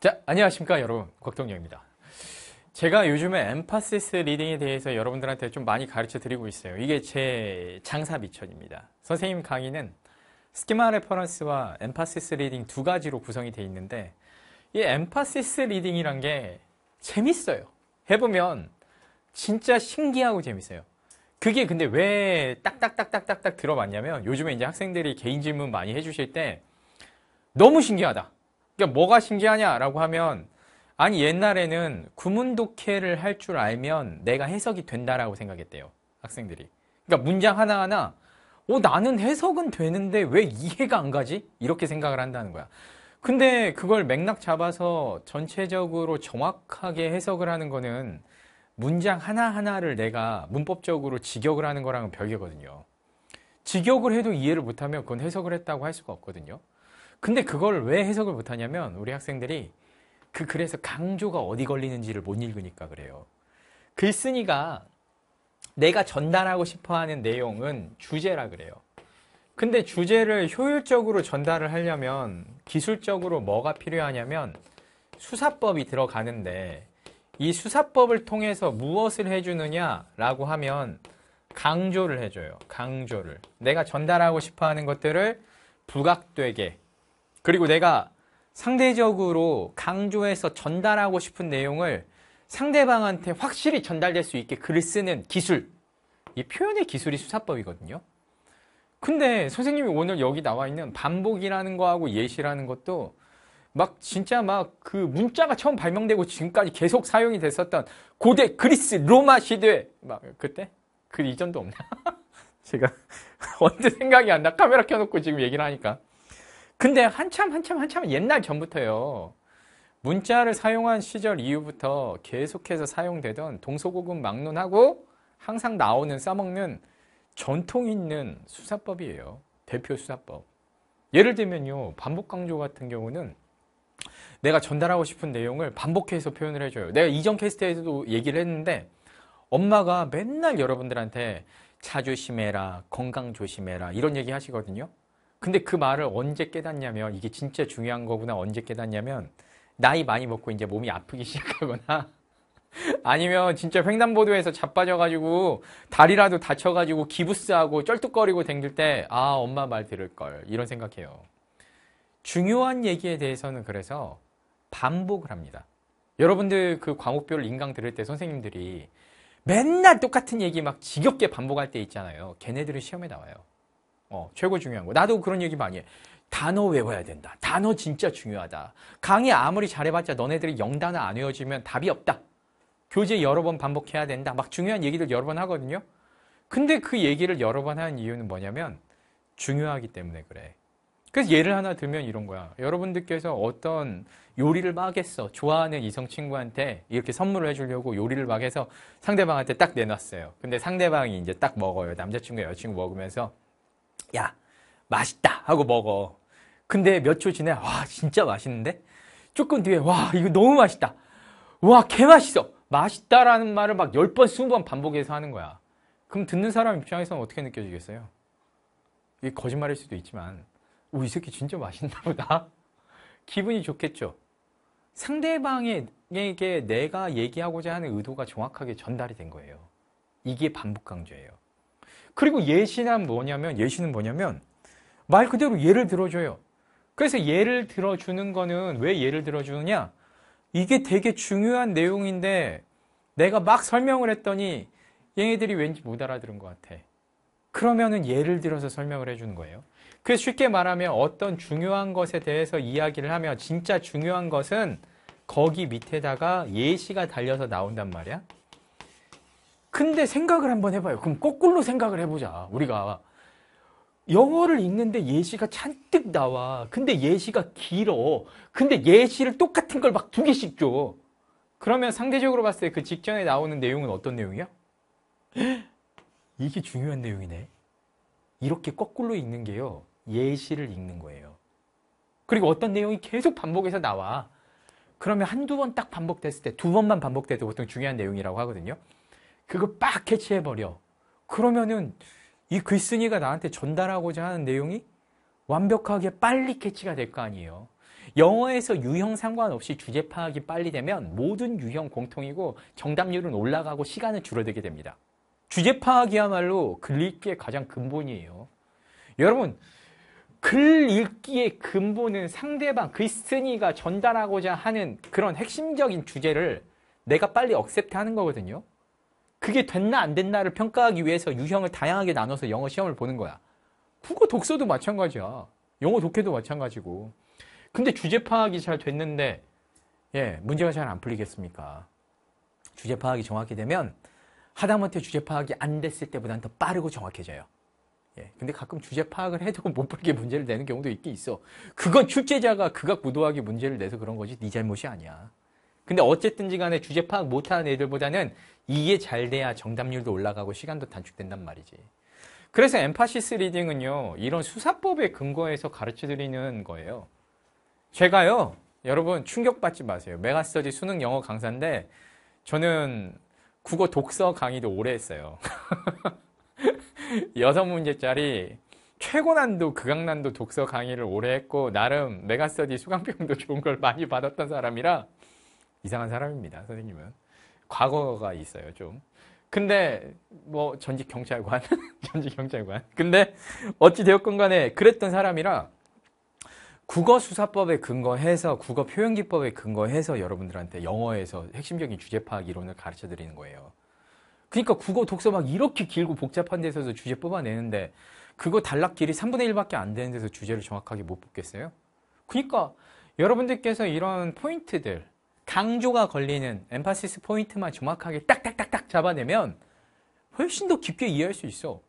자, 안녕하십니까 여러분. 곽동영입니다. 제가 요즘에 엠파시스 리딩에 대해서 여러분들한테 좀 많이 가르쳐 드리고 있어요. 이게 제 장사 미천입니다. 선생님 강의는 스키마 레퍼런스와 엠파시스 리딩 두 가지로 구성이 되어 있는데 이 엠파시스 리딩이란 게 재밌어요. 해보면 진짜 신기하고 재밌어요. 그게 근데 왜 딱딱딱딱딱딱 들어봤냐면 요즘에 이제 학생들이 개인 질문 많이 해주실 때 너무 신기하다. 그러니까 뭐가 신기하냐라고 하면 아니 옛날에는 구문독해를 할 줄 알면 내가 해석이 된다라고 생각했대요. 학생들이. 그러니까 문장 하나하나 어 나는 해석은 되는데 왜 이해가 안 가지? 이렇게 생각을 한다는 거야. 근데 그걸 맥락 잡아서 전체적으로 정확하게 해석을 하는 거는 문장 하나하나를 내가 문법적으로 직역을 하는 거랑은 별개거든요. 직역을 해도 이해를 못하면 그건 해석을 했다고 할 수가 없거든요. 근데 그걸 왜 해석을 못하냐면 우리 학생들이 그 글에서 강조가 어디 걸리는지를 못 읽으니까 그래요. 글쓴이가 내가 전달하고 싶어하는 내용은 주제라 그래요. 근데 주제를 효율적으로 전달을 하려면 기술적으로 뭐가 필요하냐면 수사법이 들어가는데 이 수사법을 통해서 무엇을 해주느냐라고 하면 강조를 해줘요. 강조를. 내가 전달하고 싶어 하는 것들을 부각되게 그리고 내가 상대적으로 강조해서 전달하고 싶은 내용을 상대방한테 확실히 전달될 수 있게 글을 쓰는 기술. 이 표현의 기술이 수사법이거든요. 근데 선생님이 오늘 여기 나와 있는 반복이라는 거하고 예시라는 것도 막 진짜 막 그 문자가 처음 발명되고 지금까지 계속 사용이 됐었던 고대 그리스 로마 시대 막 그때 그 이전도 없나? 제가 언제 생각이 안 나. 카메라 켜놓고 지금 얘기를 하니까. 근데 한참 한참 한참 옛날 전부터요. 문자를 사용한 시절 이후부터 계속해서 사용되던 동서고금 막론하고 항상 나오는 싸먹는 전통 있는 수사법이에요. 대표 수사법. 예를 들면요. 반복 강조 같은 경우는 내가 전달하고 싶은 내용을 반복해서 표현을 해줘요. 내가 이전 캐스트에서도 얘기를 했는데 엄마가 맨날 여러분들한테 차 조심해라, 건강 조심해라 이런 얘기 하시거든요. 근데 그 말을 언제 깨닫냐면 이게 진짜 중요한 거구나 언제 깨닫냐면 나이 많이 먹고 이제 몸이 아프기 시작하거나 아니면 진짜 횡단보도에서 자빠져가지고 다리라도 다쳐가지고 기부스하고 쩔뚝거리고 댕길 때 아 엄마 말 들을 걸 이런 생각해요. 중요한 얘기에 대해서는 그래서 반복을 합니다. 여러분들 그 과목별 인강 들을 때 선생님들이 맨날 똑같은 얘기 막 지겹게 반복할 때 있잖아요. 걔네들은 시험에 나와요. 어, 최고 중요한 거. 나도 그런 얘기 많이 해. 단어 외워야 된다. 단어 진짜 중요하다. 강의 아무리 잘해봤자 너네들이 영단어 안 외워지면 답이 없다. 교재 여러 번 반복해야 된다. 막 중요한 얘기들 여러 번 하거든요. 근데 그 얘기를 여러 번 하는 이유는 뭐냐면 중요하기 때문에 그래. 그래서 예를 하나 들면 이런 거야. 여러분들께서 어떤 요리를 막 했어. 좋아하는 이성 친구한테 이렇게 선물을 해주려고 요리를 막 해서 상대방한테 딱 내놨어요. 근데 상대방이 이제 딱 먹어요. 남자친구, 여자친구 먹으면서 야, 맛있다 하고 먹어. 근데 몇 초지내 와, 진짜 맛있는데? 조금 뒤에 와, 이거 너무 맛있다. 와, 개 맛있어. 맛있다라는 말을 막 10번, 20번 반복해서 하는 거야. 그럼 듣는 사람 입장에서는 어떻게 느껴지겠어요? 이게 거짓말일 수도 있지만 오, 이 새끼 진짜 맛있나 보다. 기분이 좋겠죠. 상대방에게 내가 얘기하고자 하는 의도가 정확하게 전달이 된 거예요. 이게 반복 강조예요. 그리고 예시는 뭐냐면 예시는 뭐냐면 말 그대로 예를 들어줘요. 그래서 예를 들어주는 거는 왜 예를 들어주느냐? 이게 되게 중요한 내용인데 내가 막 설명을 했더니 얘네들이 왠지 못 알아들은 것 같아. 그러면은 예를 들어서 설명을 해주는 거예요. 그래서 쉽게 말하면 어떤 중요한 것에 대해서 이야기를 하면 진짜 중요한 것은 거기 밑에다가 예시가 달려서 나온단 말이야. 근데 생각을 한번 해봐요. 그럼 거꾸로 생각을 해보자. 우리가 영어를 읽는데 예시가 잔뜩 나와. 근데 예시가 길어. 근데 예시를 똑같은 걸 막 두 개씩 줘. 그러면 상대적으로 봤을 때 그 직전에 나오는 내용은 어떤 내용이야? 이게 중요한 내용이네. 이렇게 거꾸로 읽는 게요. 예시를 읽는 거예요. 그리고 어떤 내용이 계속 반복해서 나와. 그러면 한두 번 딱 반복됐을 때 두 번만 반복돼도 보통 중요한 내용이라고 하거든요. 그거 빡 캐치해버려. 그러면은 이 글쓴이가 나한테 전달하고자 하는 내용이 완벽하게 빨리 캐치가 될 거 아니에요. 영어에서 유형 상관없이 주제 파악이 빨리 되면 모든 유형 공통이고 정답률은 올라가고 시간은 줄어들게 됩니다. 주제 파악이야말로 글 읽기의 가장 근본이에요. 여러분, 글 읽기의 근본은 상대방 글쓴이가 전달하고자 하는 그런 핵심적인 주제를 내가 빨리 억셉트 하는 거거든요. 그게 됐나 안 됐나를 평가하기 위해서 유형을 다양하게 나눠서 영어 시험을 보는 거야. 국어 독서도 마찬가지야. 영어 독해도 마찬가지고. 근데 주제 파악이 잘 됐는데 예, 문제가 잘 안 풀리겠습니까? 주제 파악이 정확히 되면 하다못해 주제 파악이 안 됐을 때보다는 더 빠르고 정확해져요. 예, 근데 가끔 주제 파악을 해도 못 풀게 문제를 내는 경우도 있긴 있어. 그건 출제자가 그악무도하게 문제를 내서 그런 거지 네 잘못이 아니야. 근데 어쨌든지 간에 주제 파악 못하는 애들보다는 이게 잘 돼야 정답률도 올라가고 시간도 단축된단 말이지. 그래서 엠파시스 리딩은요, 이런 수사법에 근거해서 가르쳐 드리는 거예요. 제가요, 여러분 충격받지 마세요. 메가스터디 수능 영어 강사인데, 저는 국어 독서 강의도 오래 했어요. 여섯 문제짜리 최고 난도 극악난도 독서 강의를 오래 했고 나름 메가스터디 수강평도 좋은 걸 많이 받았던 사람이라 이상한 사람입니다, 선생님은. 과거가 있어요, 좀. 근데 뭐 전직 경찰관, 전직 경찰관. 근데 어찌 되었건 간에 그랬던 사람이라 국어 수사법에 근거해서 국어 표현 기법에 근거해서 여러분들한테 영어에서 핵심적인 주제 파악 이론을 가르쳐 드리는 거예요. 그러니까 국어 독서 막 이렇게 길고 복잡한 데서 주제 뽑아내는데 그거 단락 길이 3분의 1밖에 안 되는 데서 주제를 정확하게 못 뽑겠어요? 그러니까 여러분들께서 이런 포인트들 강조가 걸리는 엠파시스 포인트만 정확하게 딱딱딱딱 잡아내면 훨씬 더 깊게 이해할 수 있어.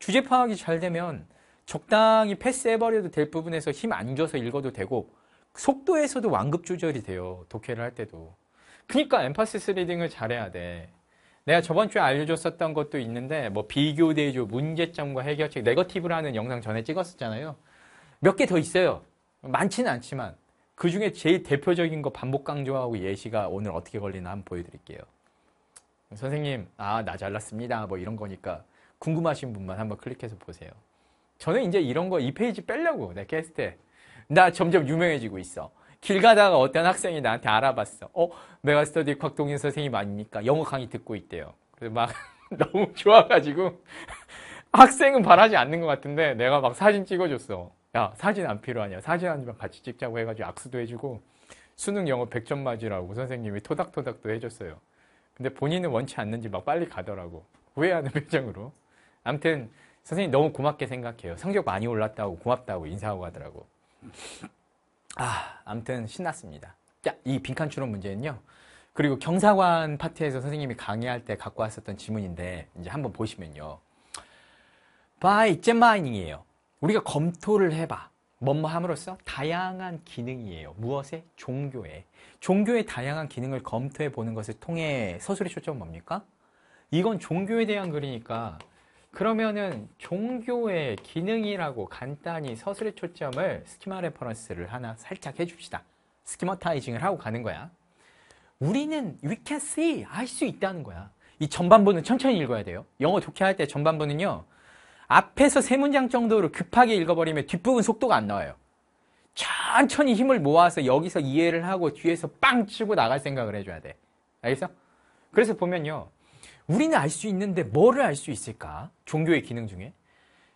주제 파악이 잘 되면 적당히 패스해버려도 될 부분에서 힘 안 줘서 읽어도 되고 속도에서도 완급 조절이 돼요. 독해를 할 때도. 그러니까 엠파시스 리딩을 잘해야 돼. 내가 저번 주에 알려줬었던 것도 있는데 뭐 비교 대조, 문제점과 해결책, 네거티브라는 영상 전에 찍었었잖아요. 몇 개 더 있어요. 많지는 않지만 그 중에 제일 대표적인 거 반복 강조하고 예시가 오늘 어떻게 걸리나 한번 보여드릴게요. 선생님, 아, 나 잘났습니다. 뭐 이런 거니까 궁금하신 분만 한번 클릭해서 보세요. 저는 이제 이런 거 이 페이지 빼려고 내게스트 때. 나 점점 유명해지고 있어. 길 가다가 어떤 학생이 나한테 알아봤어. 어, 메가스터디 곽동인 선생님 아닙니까? 영어 강의 듣고 있대요. 그래서 막 너무 좋아가지고 학생은 바라지 않는 것 같은데 내가 막 사진 찍어줬어. 야 사진 안 필요하냐 사진 한 장 같이 찍자고 해가지고 악수도 해주고 수능 영어 100점 맞으라고 선생님이 토닥토닥도 해줬어요 근데 본인은 원치 않는지 막 빨리 가더라고 후회하는 표정으로 암튼 선생님 너무 고맙게 생각해요 성적 많이 올랐다고 고맙다고 인사하고 가더라고 아 암튼 신났습니다 자, 이 빈칸 추론 문제는요 그리고 경사관 파트에서 선생님이 강의할 때 갖고 왔었던 지문인데 이제 한번 보시면요 바이 잼마이닝이에요 우리가 검토를 해봐. 뭐 뭐 함으로써 다양한 기능이에요. 무엇에? 종교에. 종교의 다양한 기능을 검토해 보는 것을 통해 서술의 초점은 뭡니까? 이건 종교에 대한 글이니까 그러면은 종교의 기능이라고 간단히 서술의 초점을 스키마 레퍼런스를 하나 살짝 해줍시다. 스키마타이징을 하고 가는 거야. 우리는 we can see 알 수 있다는 거야. 이 전반부는 천천히 읽어야 돼요. 영어 독해할때 전반부는요. 앞에서 세 문장 정도로 급하게 읽어버리면 뒷부분 속도가 안 나와요. 천천히 힘을 모아서 여기서 이해를 하고 뒤에서 빵 치고 나갈 생각을 해줘야 돼. 알겠어? 그래서 보면요. 우리는 알 수 있는데 뭐를 알 수 있을까? 종교의 기능 중에.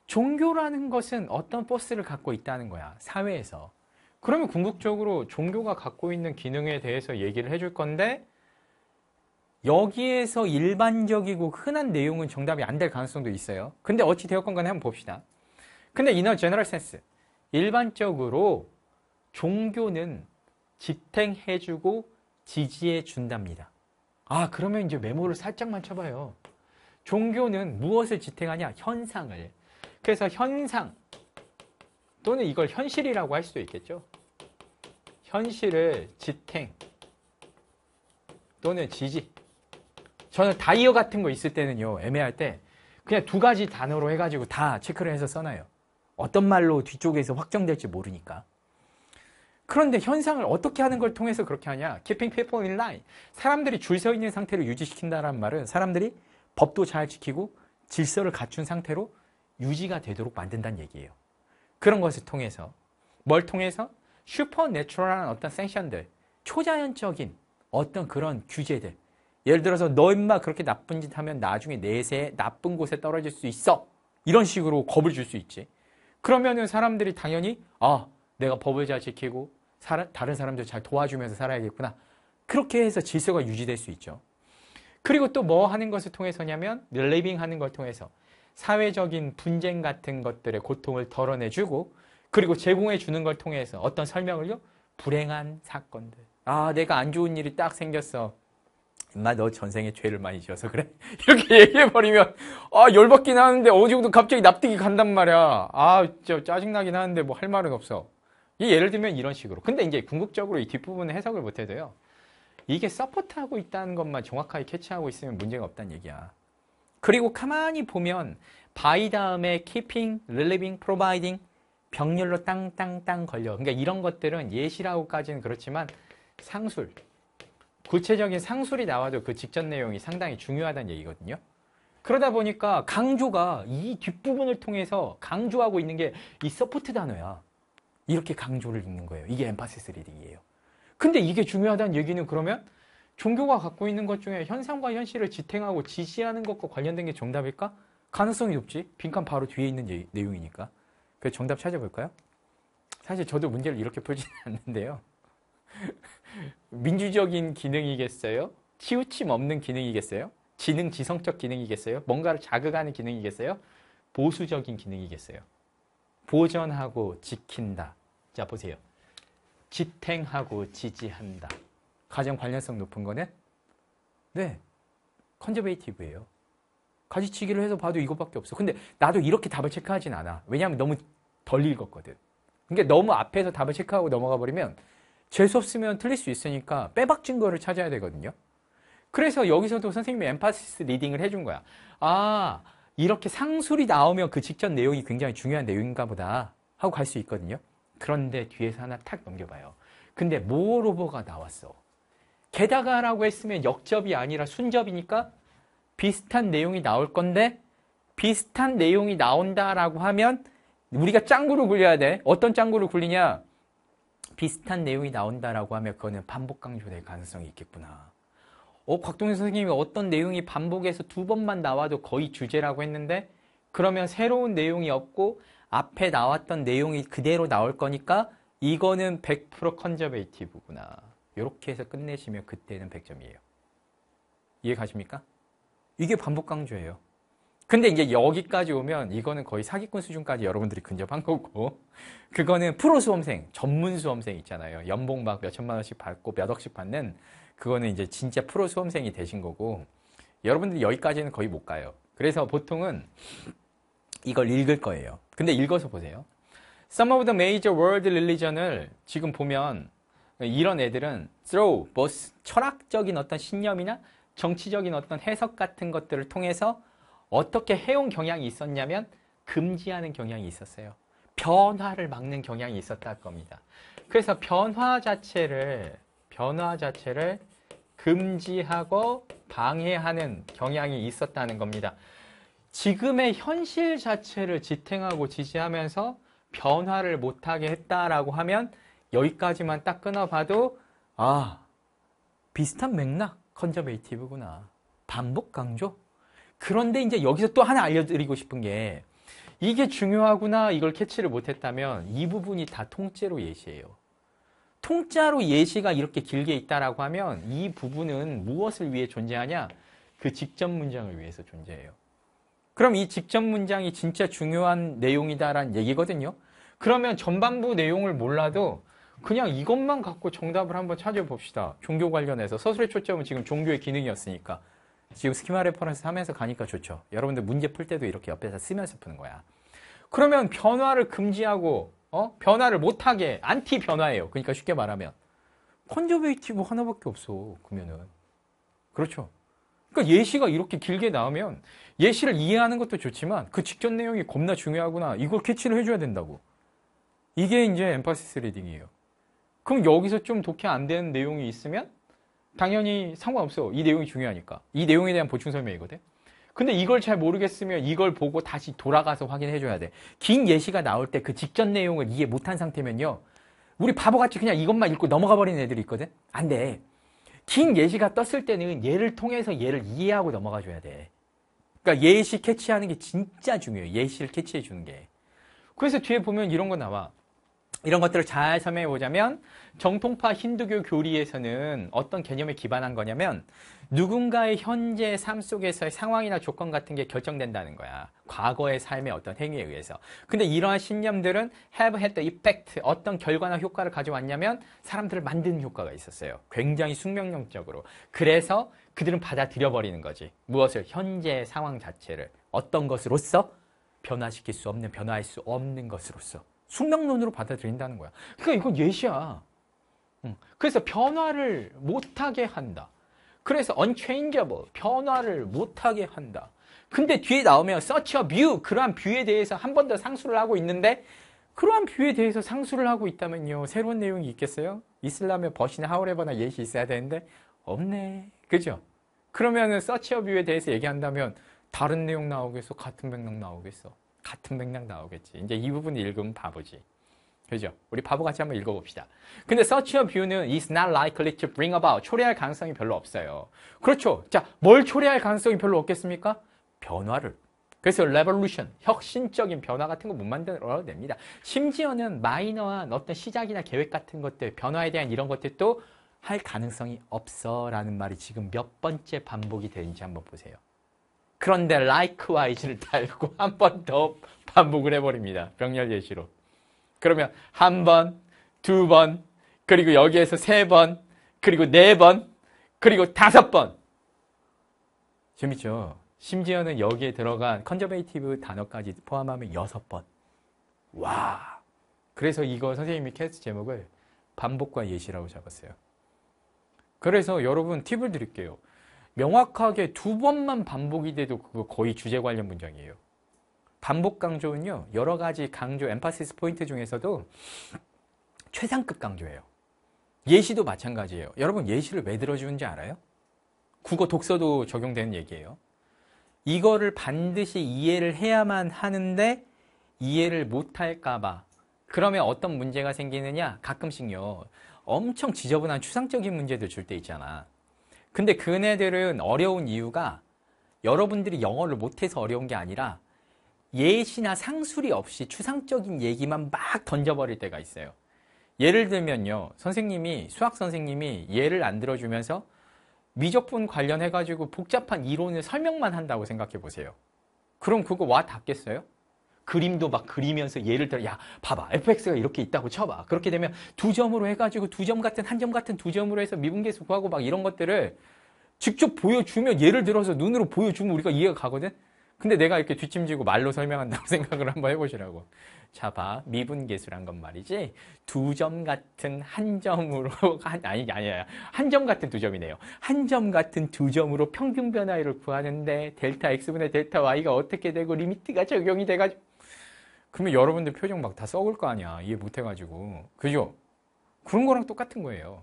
종교라는 것은 어떤 버스를 갖고 있다는 거야. 사회에서. 그러면 궁극적으로 종교가 갖고 있는 기능에 대해서 얘기를 해줄 건데 여기에서 일반적이고 흔한 내용은 정답이 안 될 가능성도 있어요. 근데 어찌 되었건 간에 한번 봅시다. 근데 이너 제너럴 센스 일반적으로 종교는 지탱해주고 지지해준답니다. 아 그러면 이제 메모를 살짝만 쳐봐요. 종교는 무엇을 지탱하냐? 현상을. 그래서 현상 또는 이걸 현실이라고 할 수도 있겠죠. 현실을 지탱 또는 지지 저는 다이어 같은 거 있을 때는요, 애매할 때 그냥 두 가지 단어로 해가지고 다 체크를 해서 써놔요. 어떤 말로 뒤쪽에서 확정될지 모르니까. 그런데 현상을 어떻게 하는 걸 통해서 그렇게 하냐? Keeping people in line. 사람들이 줄 서 있는 상태를 유지시킨다는 말은 사람들이 법도 잘 지키고 질서를 갖춘 상태로 유지가 되도록 만든다는 얘기예요. 그런 것을 통해서 뭘 통해서 슈퍼내추럴한 어떤 섹션들, 초자연적인 어떤 그런 규제들, 예를 들어서 너 임마 그렇게 나쁜 짓 하면 나중에 내세 나쁜 곳에 떨어질 수 있어. 이런 식으로 겁을 줄 수 있지. 그러면은 사람들이 당연히 아 내가 법을 잘 지키고 사람, 다른 사람들 잘 도와주면서 살아야겠구나. 그렇게 해서 질서가 유지될 수 있죠. 그리고 또 뭐 하는 것을 통해서냐면 릴레이빙 하는 걸 통해서 사회적인 분쟁 같은 것들의 고통을 덜어내주고 그리고 제공해 주는 걸 통해서 어떤 설명을요? 불행한 사건들. 아, 내가 안 좋은 일이 딱 생겼어. 나너 전생에 죄를 많이 지어서 그래? 이렇게 얘기해버리면 아 열받긴 하는데 어느 정도 갑자기 납득이 간단 말이야. 아저짜증나긴 하는데 뭐 할 말은 없어. 이 예를 들면 이런 식으로. 근데 이제 궁극적으로 이 뒷부분은 해석을 못해도요. 이게 서포트하고 있다는 것만 정확하게 캐치하고 있으면 문제가 없다는 얘기야. 그리고 가만히 보면 바이 다음에 keeping, relieving, providing 병렬로 땅땅땅 걸려. 그러니까 이런 것들은 예시라고까지는 그렇지만 상술, 구체적인 상술이 나와도 그 직전 내용이 상당히 중요하다는 얘기거든요. 그러다 보니까 강조가 이 뒷부분을 통해서 강조하고 있는 게 이 서포트 단어야. 이렇게 강조를 읽는 거예요. 이게 엠파시스 리딩이에요. 근데 이게 중요하다는 얘기는 그러면 종교가 갖고 있는 것 중에 현상과 현실을 지탱하고 지시하는 것과 관련된 게 정답일까? 가능성이 높지. 빈칸 바로 뒤에 있는 내용이니까. 그 정답 찾아볼까요? 사실 저도 문제를 이렇게 풀지는 않는데요. 민주적인 기능이겠어요? 치우침 없는 기능이겠어요? 지능 지성적 기능이겠어요? 뭔가를 자극하는 기능이겠어요? 보수적인 기능이겠어요? 보전하고 지킨다. 자, 보세요. 지탱하고 지지한다. 가장 관련성 높은 거는? 네. 컨저베이티브예요. 가지치기를 해서 봐도 이것밖에 없어. 근데 나도 이렇게 답을 체크하진 않아. 왜냐하면 너무 덜 읽었거든. 그러니까 너무 앞에서 답을 체크하고 넘어가 버리면 재수 없으면 틀릴 수 있으니까 빼박증 거를 찾아야 되거든요. 그래서 여기서도 선생님이 엠파시스 리딩을 해준 거야. 아, 이렇게 상술이 나오면 그 직전 내용이 굉장히 중요한 내용인가 보다 하고 갈 수 있거든요. 그런데 뒤에서 하나 탁 넘겨봐요. 근데 모로버가 나왔어. 게다가 라고 했으면 역접이 아니라 순접이니까 비슷한 내용이 나올 건데 비슷한 내용이 나온다라고 하면 우리가 짱구를 굴려야 돼. 어떤 짱구를 굴리냐? 비슷한 내용이 나온다라고 하면 그거는 반복 강조될 가능성이 있겠구나. 어, 곽동현 선생님이 어떤 내용이 반복해서 두 번만 나와도 거의 주제라고 했는데 그러면 새로운 내용이 없고 앞에 나왔던 내용이 그대로 나올 거니까 이거는 100% 컨저베이티브구나. 이렇게 해서 끝내시면 그때는 100점이에요. 이해 가십니까? 이게 반복 강조예요. 근데 이제 여기까지 오면 이거는 거의 사기꾼 수준까지 여러분들이 근접한 거고 그거는 프로 수험생, 전문 수험생 있잖아요. 연봉 막 몇천만 원씩 받고 몇 억씩 받는 그거는 이제 진짜 프로 수험생이 되신 거고 여러분들이 여기까지는 거의 못 가요. 그래서 보통은 이걸 읽을 거예요. 근데 읽어서 보세요. Some of the major world religion을 지금 보면 이런 애들은 t h r o u 뭐 철학적인 어떤 신념이나 정치적인 어떤 해석 같은 것들을 통해서 어떻게 해온 경향이 있었냐면 금지하는 경향이 있었어요. 변화를 막는 경향이 있었다 겁니다. 그래서 변화 자체를 변화 자체를 금지하고 방해하는 경향이 있었다는 겁니다. 지금의 현실 자체를 지탱하고 지지하면서 변화를 못하게 했다라고 하면 여기까지만 딱 끊어봐도 아 비슷한 맥락 컨저베이티브구나 반복 강조 그런데 이제 여기서 또 하나 알려드리고 싶은 게 이게 중요하구나 이걸 캐치를 못했다면 이 부분이 다 통째로 예시예요. 통째로 예시가 이렇게 길게 있다라고 하면 이 부분은 무엇을 위해 존재하냐? 그 직접 문장을 위해서 존재해요. 그럼 이 직접 문장이 진짜 중요한 내용이다라는 얘기거든요. 그러면 전반부 내용을 몰라도 그냥 이것만 갖고 정답을 한번 찾아봅시다. 종교 관련해서 서술의 초점은 지금 종교의 기능이었으니까. 지금 스키마 레퍼런스 하면서 가니까 좋죠. 여러분들 문제 풀 때도 이렇게 옆에서 쓰면서 푸는 거야. 그러면 변화를 금지하고 어? 변화를 못하게 안티 변화예요. 그러니까 쉽게 말하면 컨저베이티브 하나밖에 없어. 그러면은 그렇죠. 그러니까 예시가 이렇게 길게 나오면 예시를 이해하는 것도 좋지만 그 직전 내용이 겁나 중요하구나. 이걸 캐치를 해줘야 된다고. 이게 이제 엠파시스 리딩이에요. 그럼 여기서 좀 독해 안 되는 내용이 있으면 당연히 상관없어이 내용이 중요하니까. 이 내용에 대한 보충 설명이거든. 근데 이걸 잘 모르겠으면 이걸 보고 다시 돌아가서 확인해 줘야 돼. 긴 예시가 나올 때 그 직전 내용을 이해 못한 상태면요. 우리 바보같이 그냥 이것만 읽고 넘어가 버리는 애들이 있거든. 안 돼. 긴 예시가 떴을 때는 얘를 통해서 얘를 이해하고 넘어가 줘야 돼. 그러니까 예시 캐치하는 게 진짜 중요해요. 예시를 캐치해 주는 게. 그래서 뒤에 보면 이런 거 나와. 이런 것들을 잘 설명해 보자면 정통파 힌두교 교리에서는 어떤 개념에 기반한 거냐면 누군가의 현재 삶 속에서의 상황이나 조건 같은 게 결정된다는 거야. 과거의 삶의 어떤 행위에 의해서. 근데 이러한 신념들은 have had the effect, 어떤 결과나 효과를 가져왔냐면 사람들을 만드는 효과가 있었어요. 굉장히 숙명론적으로. 그래서 그들은 받아들여버리는 거지. 무엇을? 현재의 상황 자체를. 어떤 것으로서? 변화시킬 수 없는, 변화할 수 없는 것으로서. 숙명론으로 받아들인다는 거야. 그러니까 이건 예시야. 그래서 변화를 못하게 한다. 그래서 unchangeable, 변화를 못하게 한다. 근데 뒤에 나오면 such a view, 그러한 뷰에 대해서 한 번 더 상수를 하고 있는데 그러한 뷰에 대해서 상수를 하고 있다면요. 새로운 내용이 있겠어요? 이슬람의 버시나 하울레버나 예시 있어야 되는데 없네. 그죠? 그러면은 서치어 뷰에 대해서 얘기한다면 다른 내용 나오겠어? 같은 맥락 나오겠어? 같은 맥락 나오겠지. 이제 이 부분 읽으면 바보지. 그죠? 우리 바보같이 한번 읽어봅시다. 근데 such a v i 는 is not likely to bring about. 초래할 가능성이 별로 없어요. 그렇죠. 자, 뭘 초래할 가능성이 별로 없겠습니까? 변화를. 그래서 revolution, 혁신적인 변화 같은 거 못 만들어도 됩니다. 심지어는 마이너한 어떤 시작이나 계획 같은 것들, 변화에 대한 이런 것들도 할 가능성이 없어 라는 말이 지금 몇 번째 반복이 되는지 한번 보세요. 그런데 likewise를 달고 한 번 더 반복을 해버립니다. 병렬 예시로. 그러면 한 번, 두 번, 그리고 여기에서 세 번, 그리고 네 번, 그리고 다섯 번. 재밌죠? 심지어는 여기에 들어간 컨저베이티브 단어까지 포함하면 여섯 번. 와. 그래서 이거 선생님이 캐스트 제목을 반복과 예시라고 잡았어요. 그래서 여러분 팁을 드릴게요. 명확하게 두 번만 반복이 돼도 그거 거의 주제 관련 문장이에요. 반복 강조는요. 여러 가지 강조, 엠파시스 포인트 중에서도 최상급 강조예요. 예시도 마찬가지예요. 여러분 예시를 왜 들어주는지 알아요? 국어 독서도 적용되는 얘기예요. 이거를 반드시 이해를 해야만 하는데 이해를 못할까봐 그러면 어떤 문제가 생기느냐? 가끔씩요. 엄청 지저분한 추상적인 문제들 줄 때 있잖아. 근데 그네들은 어려운 이유가 여러분들이 영어를 못해서 어려운 게 아니라 예시나 상술이 없이 추상적인 얘기만 막 던져버릴 때가 있어요. 예를 들면요. 선생님이, 수학 선생님이 예를 안 들어주면서 미적분 관련해가지고 복잡한 이론을 설명만 한다고 생각해 보세요. 그럼 그거 와 닿겠어요? 그림도 막 그리면서 예를 들어 야 봐봐 fx가 이렇게 있다고 쳐봐 그렇게 되면 두 점으로 해가지고 두 점 같은 한 점 같은 두 점으로 해서 미분계수 구하고 막 이런 것들을 직접 보여주면 예를 들어서 눈으로 보여주면 우리가 이해가 가거든 근데 내가 이렇게 뒷짐지고 말로 설명한다고 생각을 한번 해보시라고. 자, 봐. 미분계수란 건 말이지. 두 점 같은 한 점으로, 한, 아니, 아니야. 한 점 같은 두 점이네요. 한 점 같은 두 점으로 평균 변화율을 구하는데, 델타 X분의 델타 Y가 어떻게 되고, 리미트가 적용이 돼가지고. 그러면 여러분들 표정 막 다 썩을 거 아니야. 이해 못 해가지고. 그죠? 그런 거랑 똑같은 거예요.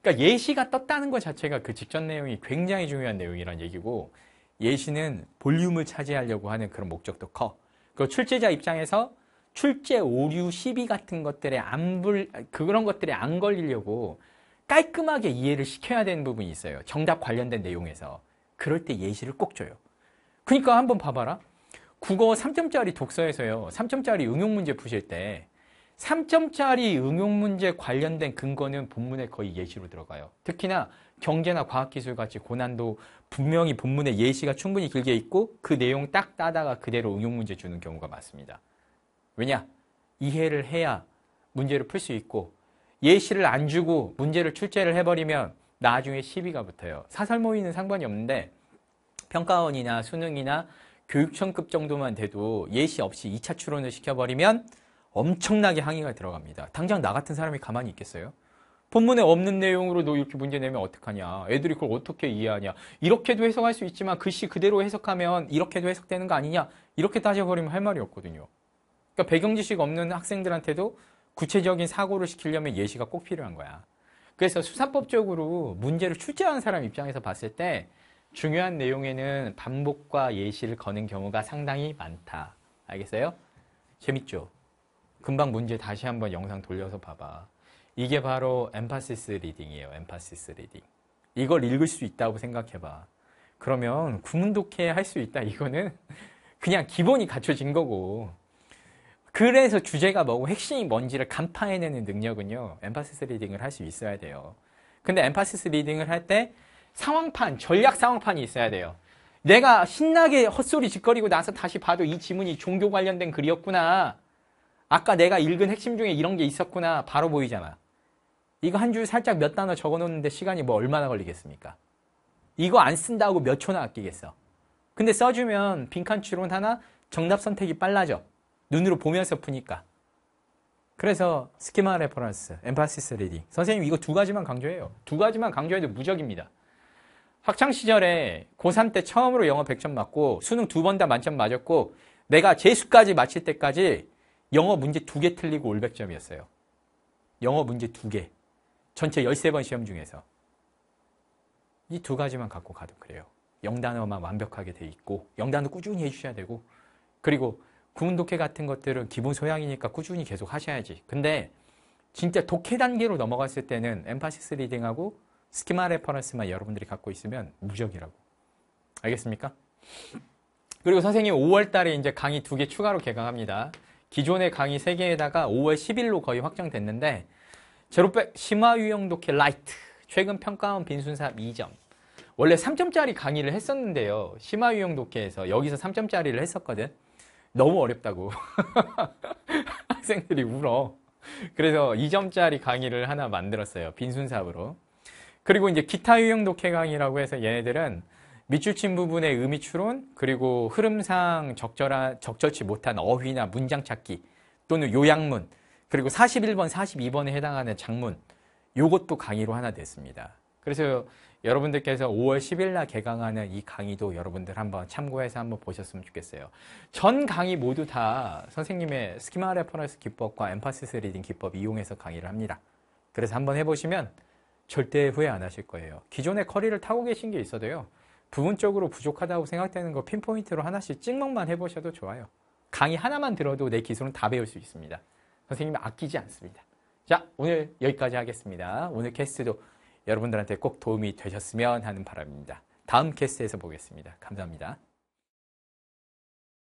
그러니까 예시가 떴다는 것 자체가 그 직전 내용이 굉장히 중요한 내용이란 얘기고, 예시는 볼륨을 차지하려고 하는 그런 목적도 커. 그 출제자 입장에서 출제 오류 시비 같은 것들에 안 불, 그런 것들에 안 걸리려고 깔끔하게 이해를 시켜야 되는 부분이 있어요. 정답 관련된 내용에서. 그럴 때 예시를 꼭 줘요. 그러니까 한번 봐봐라. 국어 3점짜리 독서에서요. 3점짜리 응용문제 푸실 때 3점짜리 응용문제 관련된 근거는 본문에 거의 예시로 들어가요. 특히나 경제나 과학기술 같이 고난도 분명히 본문에 예시가 충분히 길게 있고 그 내용 딱 따다가 그대로 응용 문제 주는 경우가 많습니다. 왜냐? 이해를 해야 문제를 풀 수 있고 예시를 안 주고 문제를 출제를 해버리면 나중에 시비가 붙어요. 사설 모의는 상관이 없는데 평가원이나 수능이나 교육청급 정도만 돼도 예시 없이 2차 추론을 시켜버리면 엄청나게 항의가 들어갑니다. 당장 나 같은 사람이 가만히 있겠어요? 본문에 없는 내용으로 너 이렇게 문제 내면 어떡하냐. 애들이 그걸 어떻게 이해하냐. 이렇게도 해석할 수 있지만 글씨 그 그대로 해석하면 이렇게도 해석되는 거 아니냐. 이렇게 따져버리면 할 말이 없거든요. 그러니까 배경 지식 없는 학생들한테도 구체적인 사고를 시키려면 예시가 꼭 필요한 거야. 그래서 수사법적으로 문제를 출제하는 사람 입장에서 봤을 때 중요한 내용에는 반복과 예시를 거는 경우가 상당히 많다. 알겠어요? 재밌죠? 금방 문제 다시 한번 영상 돌려서 봐봐. 이게 바로 엠파시스 리딩이에요. 엠파시스 리딩. 이걸 읽을 수 있다고 생각해봐. 그러면 구문독해 할 수 있다. 이거는 그냥 기본이 갖춰진 거고. 그래서 주제가 뭐고 핵심이 뭔지를 간파해내는 능력은요. 엠파시스 리딩을 할 수 있어야 돼요. 근데 엠파시스 리딩을 할 때 상황판, 전략 상황판이 있어야 돼요. 내가 신나게 헛소리 짓거리고 나서 다시 봐도 이 지문이 종교 관련된 글이었구나. 아까 내가 읽은 핵심 중에 이런 게 있었구나. 바로 보이잖아. 이거 한 줄 살짝 몇 단어 적어놓는데 시간이 뭐 얼마나 걸리겠습니까? 이거 안 쓴다고 몇 초나 아끼겠어. 근데 써주면 빈칸 추론 하나 정답 선택이 빨라져. 눈으로 보면서 푸니까. 그래서 스키마 레퍼런스, 엠파시스 리딩. 선생님 이거 두 가지만 강조해요. 두 가지만 강조해도 무적입니다. 학창 시절에 고3 때 처음으로 영어 100점 맞고 수능 두 번 다 만점 맞았고 내가 재수까지 마칠 때까지 영어 문제 두 개 틀리고 올 100점이었어요. 영어 문제 두 개. 전체 13번 시험 중에서 이 두 가지만 갖고 가도 그래요. 영단어만 완벽하게 돼 있고 영단어 꾸준히 해주셔야 되고 그리고 구문 독해 같은 것들은 기본 소양이니까 꾸준히 계속 하셔야지. 근데 진짜 독해 단계로 넘어갔을 때는 엠파시스 리딩하고 스키마 레퍼런스만 여러분들이 갖고 있으면 무적이라고. 알겠습니까? 그리고 선생님 5월 달에 이제 강의 두 개 추가로 개강합니다. 기존의 강의 3개에다가 5월 10일로 거의 확정됐는데 제로백 심화 유형 독해 라이트 최근 평가원 빈순삽 2점 원래 3점짜리 강의를 했었는데요 심화 유형 독해에서 여기서 3점짜리를 했었거든 너무 어렵다고 학생들이 울어 그래서 2점짜리 강의를 하나 만들었어요 빈순삽으로 그리고 이제 기타 유형 독해 강의라고 해서 얘네들은 밑줄친 부분의 의미 추론 그리고 흐름상 적절한 적절치 못한 어휘나 문장 찾기 또는 요약문 그리고 41번, 42번에 해당하는 장문 요것도 강의로 하나 됐습니다. 그래서 여러분들께서 5월 10일 날 개강하는 이 강의도 여러분들 한번 참고해서 한번 보셨으면 좋겠어요. 전 강의 모두 다 선생님의 스키마 레퍼런스 기법과 엠파시스 리딩 기법 이용해서 강의를 합니다. 그래서 한번 해보시면 절대 후회 안 하실 거예요. 기존의 커리를 타고 계신 게 있어도요. 부분적으로 부족하다고 생각되는 거 핀포인트로 하나씩 찍먹만 해보셔도 좋아요. 강의 하나만 들어도 내 기술은 다 배울 수 있습니다. 선생님이 아끼지 않습니다. 자, 오늘 여기까지 하겠습니다. 오늘 캐스트도 여러분들한테 꼭 도움이 되셨으면 하는 바람입니다. 다음 캐스트에서 보겠습니다. 감사합니다.